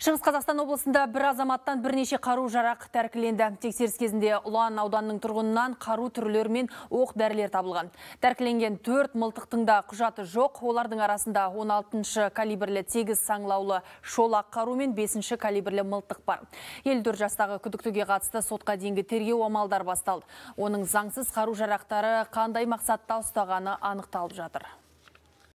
Шығыс Қазақстан облысында бір азаматтан бірнеше қару жарақ тәркіленді. Тексеріс кезінде Ұлан ауданның тұрғынынан қару түрлерімен оқ дәрілер табылған. Тәркіленген төрт да құжаты жоқ. Олардың арасында 16-шы калибрлі тегіз саңлаулы шолақ қару мен 5-ші калибрлі мылтық бар. 54 жастағы күдіктіге қатысты сотқа дейінгі тергеу амалдар басталды. Оның заңсыз қару жарақтары қандай мақсатта ұстағаны анықталып жатыр.